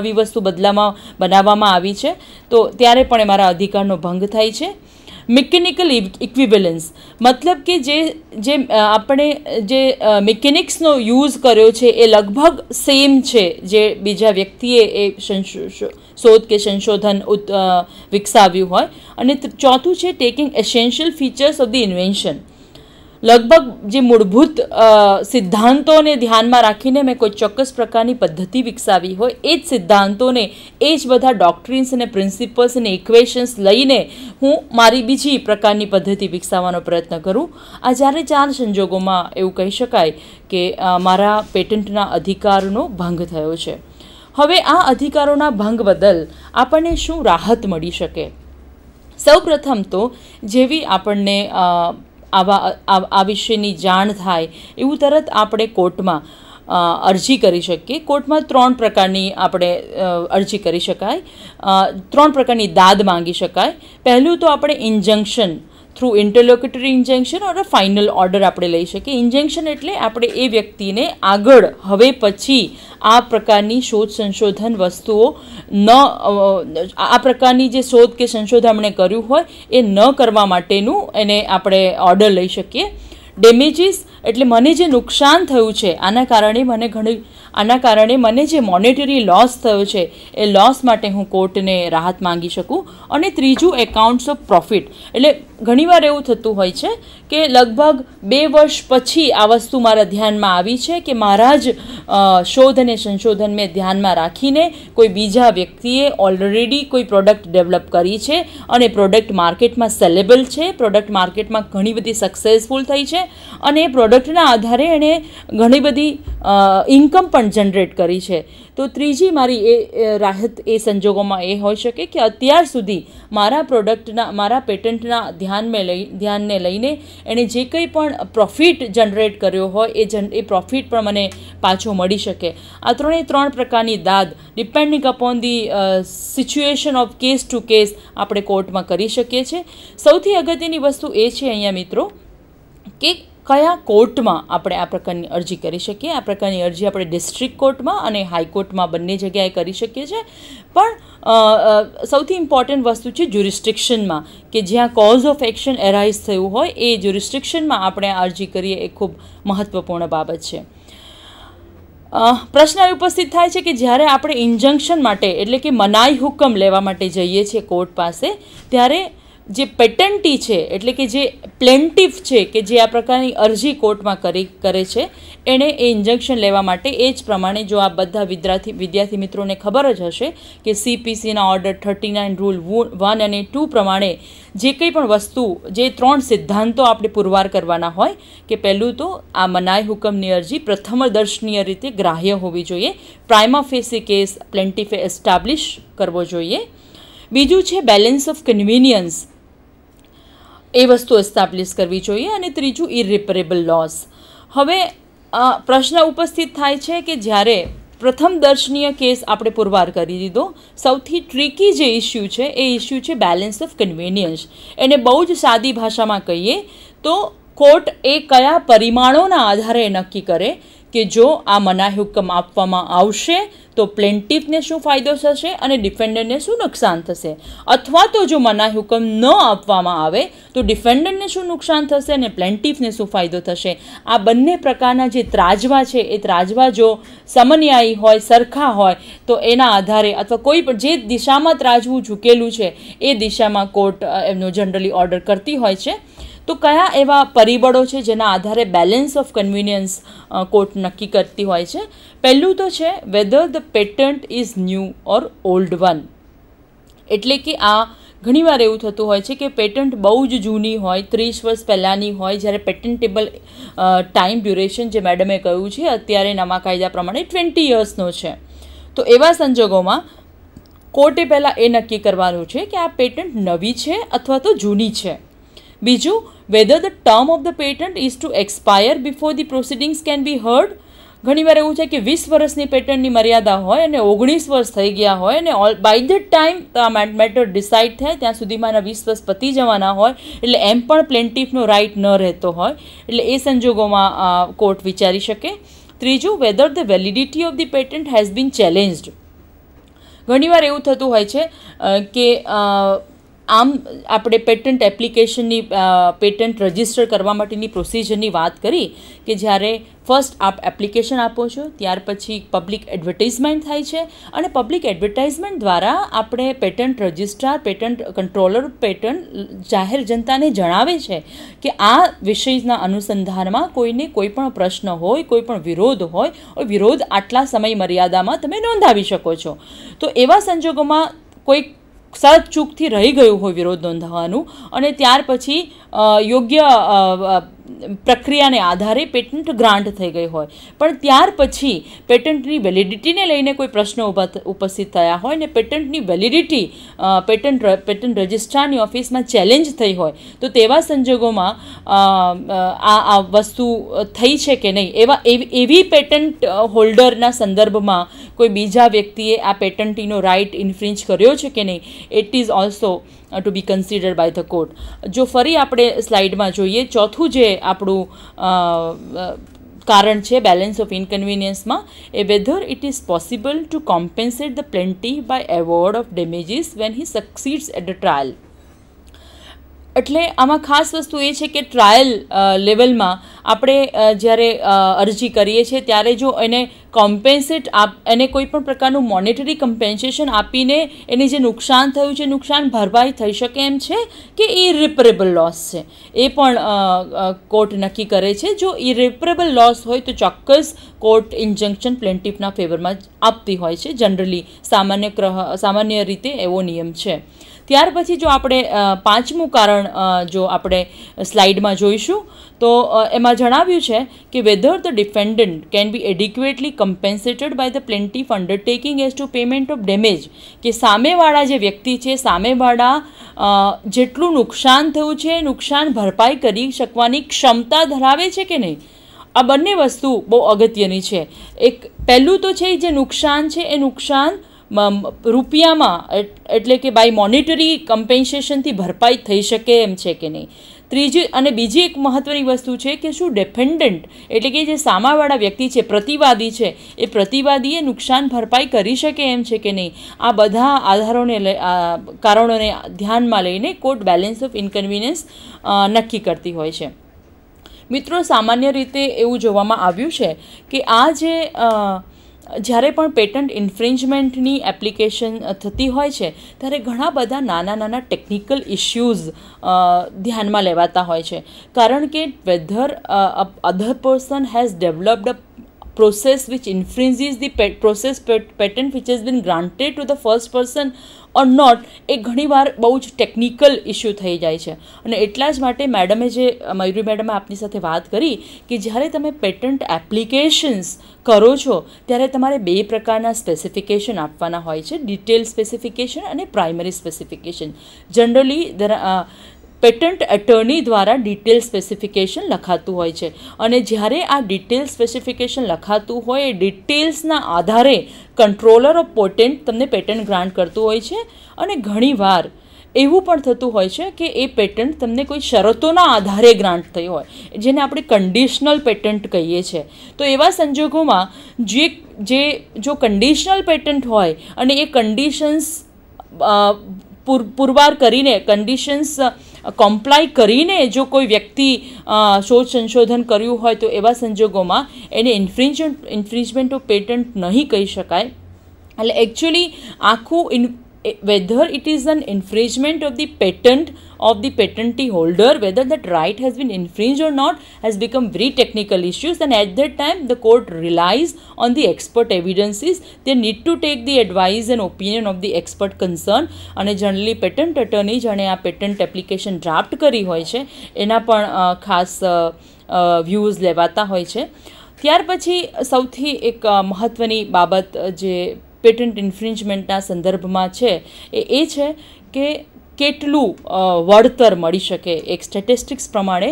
આવી વસ્તુ બદલામાં બનાવવામાં આવી છે તો ત્યારે પણ એ મારા અધિકારનો ભંગ થાય છે મિકેનિકલ ઇક્વિવેલન્સ મતલબ કે જે જે આપણે જે મિકેનિક્સનો યુઝ કર્યો છે એ લગભગ સેમ છે જે બીજા વ્યક્તિએ એ શોધ કે સંશોધન વિકસાવ્યું હોય અને ચોથું છે taking essential features of the invention લગભગ જે મૂળભૂત સિદ્ધાંતોને ધ્યાનમાં રાખીને મેં કોઈ ચોક્કસ પ્રકારની પદ્ધતિ વિકસાવી હોય એ જ સિદ્ધાંતોને એ જ બધા ડોક્ટ્રિન્સ અને પ્રિન્સિપલ્સ અને ઇક્વેશન્સ લઈને હું મારી બીજી પ્રકારની પદ્ધતિ વિકસાવવાનો પ્રયત્ન કરું આ જ્યારે ચાર સંજોગોમાં એવું કહી શકાય કે મારા પેટન્ટના અધિકારનો ભંગ થયો છે હવે આ અધિકારોના ભંગ બદલ આપણને શું રાહત મળી શકે સૌ પ્રથમ તો જેવી આપણને આવા આ વિશેની જાણ થાય એવું તરત આપણે કોર્ટમાં અરજી કરી શકીએ કોર્ટમાં ત્રણ પ્રકારની આપણે અરજી કરી શકાય ત્રણ પ્રકારની દાદ માંગી શકાય પહેલું તો આપણે injunction through interlocutory injection or final order આપણે લઈ શકીએ ઇન્જેક્શન એટલે આપણે એ વ્યક્તિને આગળ હવે પછી આ પ્રકારની શોધ સંશોધન વસ્તુઓ ન આ પ્રકારની જે શોધ કે સંશોધન એમણે કર્યું હોય એ ન કરવા માટેનું એને આપણે ઓર્ડર લઈ શકીએ ડેમેજીસ એટલે મને જે નુકસાન થયું છે આના કારણે મને ઘણી આના કારણે મને જે મોનેટરી લોસ થયો છે એ લોસ માટે હું કોર્ટને રાહત માંગી શકું અને ત્રીજું એકાઉન્ટ્સ ઓફ પ્રોફિટ એટલે ઘણીવાર એવું થતું હોય છે કે લગભગ બે વર્ષ પછી આ વસ્તુ મારા ધ્યાનમાં આવી છે કે મારા જ શોધ અને સંશોધન મેં ધ્યાનમાં રાખીને કોઈ બીજા વ્યક્તિએ ઓલરેડી કોઈ પ્રોડક્ટ ડેવલપ કરી છે અને પ્રોડક્ટ માર્કેટમાં સેલેબલ છે પ્રોડક્ટ માર્કેટમાં ઘણી બધી સક્સેસફુલ થઈ છે અને એ પ્રોડક્ટ પ્રોડક્ટના આધારે એણે ઘણી બધી ઇન્કમ પણ જનરેટ કરી છે તો ત્રીજી મારી એ રાહત એ સંજોગોમાં એ હોઈ શકે કે અત્યાર સુધી મારા પ્રોડક્ટના મારા પેટન્ટના ધ્યાનને લઈ ધ્યાનને લઈને એણે જે કંઈ પણ પ્રોફિટ જનરેટ કર્યો હોય એ જન એ પ્રોફિટ પણ મને પાછો મળી શકે આ ત્રણેય ત્રણ પ્રકારની દાદ depending upon the situation of case to case આપણે કોર્ટમાં કરી શકીએ છીએ સૌથી અગત્યની વસ્તુ એ છે અહીંયા મિત્રો કે કયા કોર્ટમાં આપણે આ પ્રકારની અરજી કરી શકીએ આ પ્રકારની અરજી આપણે ડિસ્ટ્રિક્ટ કોર્ટમાં અને હાઈકોર્ટમાં બંને જગ્યાએ કરી શકીએ છીએ પણ સૌથી ઇમ્પોર્ટન્ટ વસ્તુ છે જ્યુરિસ્ટ્રિક્શનમાં કે જ્યાં કોઝ ઓફ એક્શન એરાઇઝ થયું હોય એ જ્યુરિસ્ટ્રિક્શનમાં આપણે અરજી કરીએ એ ખૂબ મહત્ત્વપૂર્ણ બાબત છે પ્રશ્ન એ ઉપસ્થિત થાય છે કે જ્યારે આપણે ઇન્જંક્શન માટે એટલે કે મનાઈ હુકમ લેવા માટે જઈએ છીએ કોર્ટ પાસે ત્યારે જે પેટન્ટી છે એટલે કે જે પ્લેન્ટિફ છે કે જે આ પ્રકારની અરજી કોર્ટમાં કરી કરે છે એણે એ ઇન્જેક્શન લેવા માટે એ જ પ્રમાણે જો આ બધા વિદ્યાર્થી વિદ્યાર્થી મિત્રોને ખબર જ હશે કે સીપીસીના order thirty nine rule one અને ટુ પ્રમાણે જે કંઈ પણ વસ્તુ જે ત્રણ સિદ્ધાંતો આપણે પુરવાર કરવાના હોય કે પહેલું તો આ મનાય હુકમની અરજી પ્રથમ દર્શનીય રીતે ગ્રાહ્ય હોવી જોઈએ પ્રાઇમા ફેસી કેસ પ્લેન્ટિફે એસ્ટાબ્લિશ કરવો જોઈએ બીજું છે બેલેન્સ ઓફ કન્વિનિયન્સ એ વસ્તુ એસ્ટાબ્લિશ કરવી જોઈએ અને ત્રીજું ઇરિપરેબલ લોસ હવે પ્રશ્ન ઉપસ્થિત થાય છે કે જ્યારે પ્રથમ દર્શનીય કેસ આપણે પુરવાર કરી દીધો સૌથી ટ્રીકી જે ઇસ્યુ છે એ ઇસ્યુ છે બેલેન્સ ઓફ કન્વિનિયન્સ એને બહુ જ સાદી ભાષામાં કહીએ તો કોર્ટ એ કયા પરિમાણોના આધારે નક્કી કરે કે જો આ મનાહી આપવામાં આવશે તો પ્લેન્ટિફને શું ફાયદો થશે અને ડિફેન્ડરને શું નુકસાન થશે અથવા તો જો મનાઈ હુકમ ન આપવામાં આવે તો ડિફેન્ડરને શું નુકસાન થશે અને પ્લેન્ટિફને શું ફાયદો થશે આ બંને પ્રકારના જે ત્રાજવા છે એ ત્રાજવા જો સમન્યાયી હોય સરખા હોય તો એના આધારે અથવા કોઈ પણ જે દિશામાં ત્રાજવું ઝૂકેલું છે એ દિશામાં કોર્ટ એમનો જનરલી ઓર્ડર કરતી હોય છે તો કયા એવા પરિબળો છે જેના આધારે બેલેન્સ ઓફ કન્વિનિયન્સ કોર્ટ નક્કી કરતી હોય છે પહેલું તો છે whether the patent is new or old one એટલે કે આ ઘણીવાર એવું થતું હોય છે કે પેટન્ટ બહુ જ જૂની હોય ત્રીસ વર્ષ પહેલાંની હોય જ્યારે પેટન્ટેબલ ટાઈમ ડ્યુરેશન જે મેડમે કહ્યું છે અત્યારે નવા કાયદા પ્રમાણે ટ્વેન્ટી યર્સનો છે તો એવા સંજોગોમાં કોર્ટે પહેલાં એ નક્કી કરવાનું છે કે આ પેટન્ટ નવી છે અથવા તો જૂની છે બીજું whether the term of the patent is to expire before the proceedings can be heard ઘણીવાર એવું છે કે વીસ વર્ષની પેટન્ટની મર્યાદા હોય અને ઓગણીસ વર્ષ થઈ ગયા હોય અને ઓલ બાય ધ ટાઈમ આ મેટર ડિસાઇડ થાય ત્યાં સુધીમાં એના વીસ વર્ષ પતી જવાના હોય એટલે એમ પણ પ્લેન્ટિફનો રાઇટ ન રહેતો હોય એટલે એ સંજોગોમાં કોર્ટ વિચારી શકે ત્રીજું whether the validity of the patent has been challenged ઘણીવાર એવું થતું હોય છે કે આમ આપણે પેટન્ટ એપ્લિકેશનની પેટન્ટ રજિસ્ટર કરવા માટેની પ્રોસિજરની વાત કરી કે જ્યારે ફર્સ્ટ આપ એપ્લિકેશન આપો છો ત્યાર પછી પબ્લિક એડવર્ટાઇઝમેન્ટ થાય છે અને પબ્લિક એડવર્ટાઇઝમેન્ટ દ્વારા આપણે patent registrar patent controller patent જાહેર જનતાને જણાવે છે કે આ વિષયના અનુસંધાનમાં કોઈને કોઈ પણ પ્રશ્ન હોય કોઈ પણ વિરોધ હોય વિરોધ આટલા સમય મર્યાદામાં તમે નોંધાવી શકો છો તો એવા સંજોગોમાં કોઈક સાત ચૂકથી રહી ગયું હોય વિરોધ નોંધાવવાનું અને ત્યાર પછી યોગ્ય પ્રક્રિયાને આધારે પેટન્ટ ગ્રાન્ટ થઈ ગઈ હોય પણ ત્યાર પછી પેટન્ટની વેલિડિટીને લઈને કોઈ પ્રશ્નો ઊભા ઉપસ્થિત થયા હોય ને પેટન્ટની વેલિડિટી પેટન્ટ પેટન્ટ રજિસ્ટ્રારની ઓફિસમાં ચેલેન્જ થઈ હોય તો તેવા સંજોગોમાં આ આ વસ્તુ થઈ છે કે નહીં એવા એવી પેટન્ટ હોલ્ડરના સંદર્ભમાં કોઈ બીજા વ્યક્તિએ આ પેટન્ટીનો રાઇટ ઇન્ફ્રિન્જ કર્યો છે કે નહીં it is also to be consider by the court જો ફરી આપણે સ્લાઇડમાં જોઈએ ચોથું જે આપણું uh, uh, કારણ છે બેલેન્સ ઓફ ઇનકન્વિનિયન્સમાં એ whether it is possible to compensate the plaintiff by award of damages when he succeeds at the trial એટલે આમાં ખાસ વસ્તુ એ છે કે ટ્રાયલ લેવલમાં uh, આપણે જ્યારે અરજી કરીએ છીએ ત્યારે જો એને કોમ્પેન્સેટ આપ એને કોઈ પણ પ્રકારનું મોનેટરી કમ્પેન્સેશન આપીને એને જે નુકસાન થયું છે નુકસાન ભરપાઈ થઈ શકે એમ છે કે ઇરિપરેબલ લોસ છે એ પણ કોર્ટ નક્કી કરે છે જો ઇરિપરેબલ લોસ હોય તો ચોક્કસ કોર્ટ ઇન્જંકશન પ્લેન્ટિફના ફેવરમાં આપતી હોય છે જનરલી સામાન્ય સામાન્ય રીતે એવો નિયમ છે ત્યાર પછી જો આપણે પાંચમું કારણ જો આપણે સ્લાઇડમાં જોઈશું તો એમાં જણાવ્યું છે કે whether the defendant can be adequately compensated by the plaintiff undertaking as to payment of damage કે સામેવાળા જે વ્યક્તિ છે સામેવાળા જેટલું નુકસાન થયું છે નુકસાન ભરપાઈ કરી શકવાની ક્ષમતા ધરાવે છે કે નહીં આ બંને વસ્તુ બહુ અગત્યની છે એક પહેલું તો છે જે નુકસાન છે એ નુકસાન રૂપિયામાં એટલે કે બાય મોનિટરી કમ્પેન્સેશનથી ભરપાઈ થઈ શકે એમ છે કે નહીં ત્રીજી અને બીજી એક મહત્ત્વની વસ્તુ છે કે શું ડેફેન્ડન્ટ એટલે કે જે સામાવાળા વ્યક્તિ છે પ્રતિવાદી છે એ પ્રતિવાદીએ નુકસાન ભરપાઈ કરી શકે એમ છે કે નહીં આ બધા આધારોને કારણોને ધ્યાનમાં લઈને કોર્ટ બેલેન્સ ઓફ ઇન્કન્વિનિયન્સ નક્કી કરતી હોય છે મિત્રો સામાન્ય રીતે એવું જોવામાં આવ્યું છે કે આ જે જ્યારે પણ પેટન્ટ ઇન્ફ્રિન્જમેન્ટની એપ્લિકેશન થતી હોય છે ત્યારે ઘણા બધા નાના નાના ટેકનિકલ ઇશ્યુઝ ધ્યાનમાં લેવાતા હોય છે કારણ કે whether other person has developed a process which infringes the pet process pet patent which has been granted to the first person or not એ ઘણીવાર બહુ જ ટેકનિકલ ઇસ્યુ થઈ જાય છે અને એટલા જ માટે મેડમે જે મયુરી મેડમે આપની સાથે વાત કરી કે જ્યારે તમે પેટન્ટ એપ્લિકેશન્સ કરો છો ત્યારે તમારે બે પ્રકારના સ્પેસિફિકેશન આપવાના હોય છે ડિટેલ સ્પેસિફિકેશન અને primary specification generally patent attorney દ્વારા ડિટેલ સ્પેસિફિકેશન લખાતું હોય છે અને જ્યારે આ ડિટેલ સ્પેસિફિકેશન લખાતું હોય એ ડિટેલ્સના આધારે કંટ્રોલર ઓફ પોટેન્ટ તમને પેટન્ટ ગ્રાન્ટ કરતું હોય છે અને ઘણીવાર એવું પણ થતું હોય છે કે એ પેટન્ટ તમને કોઈ શરતોના આધારે ગ્રાન્ટ થયું હોય જેને આપણે કન્ડિશનલ પેટન્ટ કહીએ છીએ તો એવા સંજોગોમાં જે જે જો કન્ડિશનલ પેટન્ટ હોય અને એ કન્ડિશન્સ પૂર પુરવાર કરીને કન્ડિશન્સ કોમ્પ્લાય કરીને જો કોઈ વ્યક્તિ શોધ સંશોધન કર્યું હોય તો એવા સંજોગોમાં એને ઇન્ફ્રિન્જમેન્ટ ઇન્ફ્રિન્જમેન્ટ ઓફ પેટન્ટ નહીં કહી શકાય એટલે એકચ્યુઅલી આખું whether it is an infringement of the patent of the patentee holder whether that right has been infringed or not has become very technical issues and at that time the court relies on the expert evidences they need to take the advice and opinion of the expert concerned અને generally patent attorney જેણે આ patent application draft કરી હોય છે એના પણ ખાસ views લેવાતા હોય છે ત્યાર પછી સૌથી એક મહત્ત્વની બાબત જે પેટન્ટ ઇન્ફ્રિન્જમેન્ટના સંદર્ભમાં છે એ એ છે કે કેટલું વળતર મળી શકે એક સ્ટેટિસ્ટિક્સ પ્રમાણે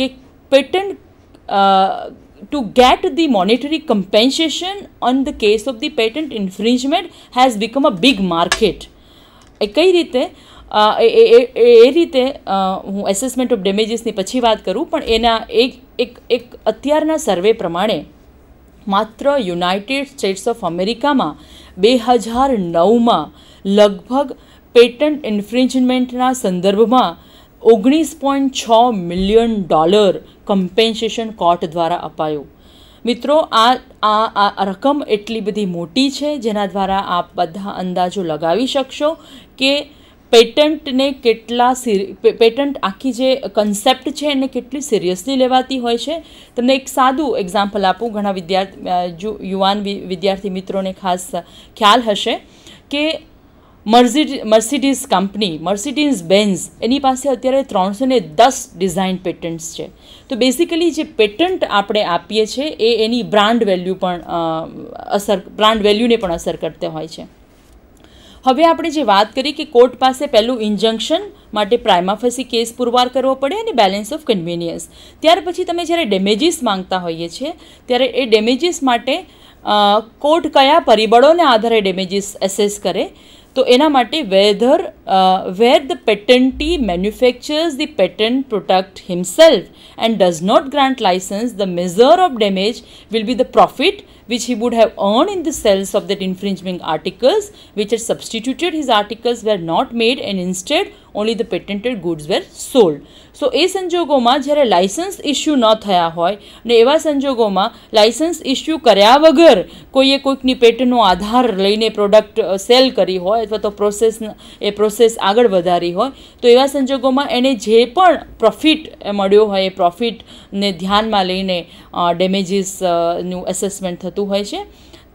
કે patent to get the monetary compensation on the case of the patent infringement has become a big market એ કઈ રીતે એ રીતે હું એસેસમેન્ટ ઓફ ડેમેજીસની પછી વાત કરું પણ એના એક એક એક અત્યારના સર્વે પ્રમાણે માત્ર યુનાઇટેડ સ્ટેટ્સ ઓફ અમેરિકામાં બે હજાર નવમાં લગભગ પેટન્ટ ઇન્ફ્રિંજમેન્ટના સંદર્ભમાં ઓગણીસ પોઈન્ટ છ મિલિયન ડોલર કમ્પેન્સેશન કોર્ટ દ્વારા અપાયું મિત્રો આ આ રકમ એટલી બધી મોટી છે જેના દ્વારા આપ બધા અંદાજો લગાવી શકશો કે પેટન્ટને કેટલા પેટન્ટ આખી જે કન્સેપ્ટ છે એને કેટલી સિરિયસલી લેવાતી હોય છે તમને એક સાદું એક્ઝામ્પલ આપું ઘણા વિદ્યાર્થી જો યુવાન વિદ્યાર્થી મિત્રોને ખાસ ખ્યાલ હશે કે મર્સિડી મર્સિડીઝ કંપની મર્સિડીઝ બેન્ઝ એની પાસે અત્યારે ત્રણસો ને દસ ડિઝાઇન પેટન્ટ્સ છે તો બેસિકલી જે પેટન્ટ આપણે આપીએ છીએ એ એની બ્રાન્ડ વેલ્યુ પણ અસર બ્રાન્ડ વેલ્યુને પણ અસર કરતી હોય છે હવે આપણે જે વાત કરી કે કોર્ટ પાસે પહેલું ઇન્જંકશન માટે પ્રાઇમાફેસી કેસ પુરવાર કરવો પડે અને બેલેન્સ ઓફ કન્વિનિયન્સ ત્યાર પછી તમે જ્યારે ડેમેજીસ માંગતા હોઈએ છીએ ત્યારે એ ડેમેજીસ માટે કોર્ટ કયા પરિબળોને આધારે ડેમેજીસ એસેસ કરે તો એના માટે whether where the patentee manufactures the patent product himself and does not grant licence the measure of damage will be the profit which he would have earned in the sales of that infringing articles, which had substituted his articles were not made and instead only the patented goods were sold so એ સંજોગોમાં જ્યારે licence issue ન થયા હોય અને એવા સંજોગોમાં licence issue કર્યા વગર કોઈએ કોઈકની પેટનો આધાર લઈને પ્રોડક્ટ સેલ કરી હોય અથવા તો પ્રોસેસ એ પ્રોસેસ આગળ વધારી હોય તો એવા સંજોગોમાં એને જે પણ પ્રોફિટ મળ્યો હોય એ પ્રોફિટને ધ્યાનમાં લઈને ડેમેજીસનું એસેસમેન્ટ થતું હોય છે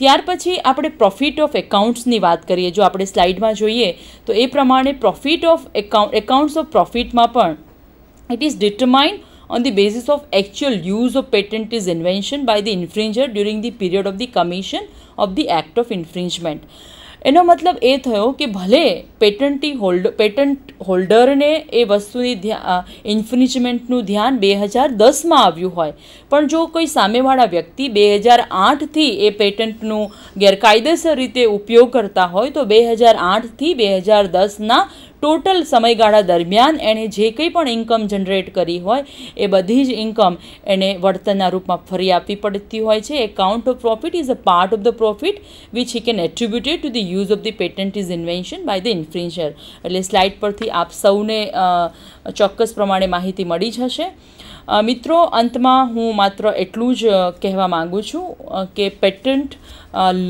त્યાર પછી આપણે પ્રોફિટ ઓફ એકાઉન્ટ્સ ની વાત કરીએ જો આપણે સ્લાઇડ માં જોઈએ તો એ પ્રમાણે profit of accounts of profit માં પણ it is determined on the basis of actual use of patent is invention by the infringer during the period of the commission of the act of infringement એનો મતલબ એ થયો કે ભલે પેટન્ટી hold patent હોલ્ડરને એ વસ્તુની ધ્યાન ઇન્ફ્રિજમેન્ટનું ધ્યાન બે હજાર દસમાં આવ્યું હોય પણ જો કોઈ સામેવાળા વ્યક્તિ બે હજાર આઠથી એ પેટન્ટનું ગેરકાયદેસર રીતે ઉપયોગ કરતા હોય તો બે હજાર આઠથી બે હજાર દસના ટોટલ સમયગાળા દરમિયાન એણે જે કંઈ પણ ઇન્કમ જનરેટ કરી હોય એ બધી જ ઇન્કમ એને વળતરના રૂપમાં ફરી આપવી પડતી હોય છે account of profit is a part of the profit which he can attributed to the use of the patent is invention by the infringer એટલે સ્લાઇડ પરથી આપ સૌને ચોક્કસ પ્રમાણે માહિતી મળી જશે મિત્રો અંતમાં હું માત્ર એટલું જ કહેવા માગું છું કે પેટન્ટ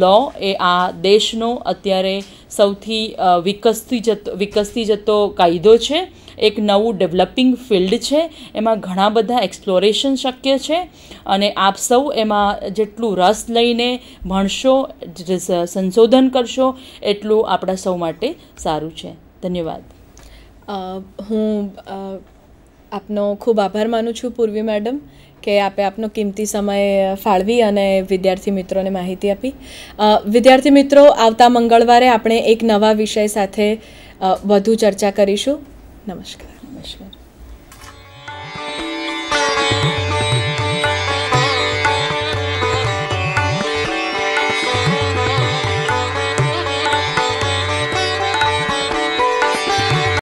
લો એ આ દેશનો અત્યારે સૌથી વિકસતી જતો વિકસતી જતો કાયદો છે એક નવું ડેવલપિંગ ફિલ્ડ છે એમાં ઘણા બધા એક્સપ્લોરેશન શક્ય છે અને આપ સૌ એમાં જેટલું રસ લઈને ભણશો સંશોધન કરશો એટલું આપણા સૌ માટે સારું છે ધન્યવાદ હું આપનો ખૂબ આભાર માનું છું પૂર્વી મેડમ કે આપે આપનો કિંમતી સમય ફાળવી અને વિદ્યાર્થી મિત્રોને માહિતી આપી વિદ્યાર્થી મિત્રો આવતા મંગળવારે આપણે એક નવા વિષય સાથે વધુ ચર્ચા કરીશું નમસ્કાર નમસ્કાર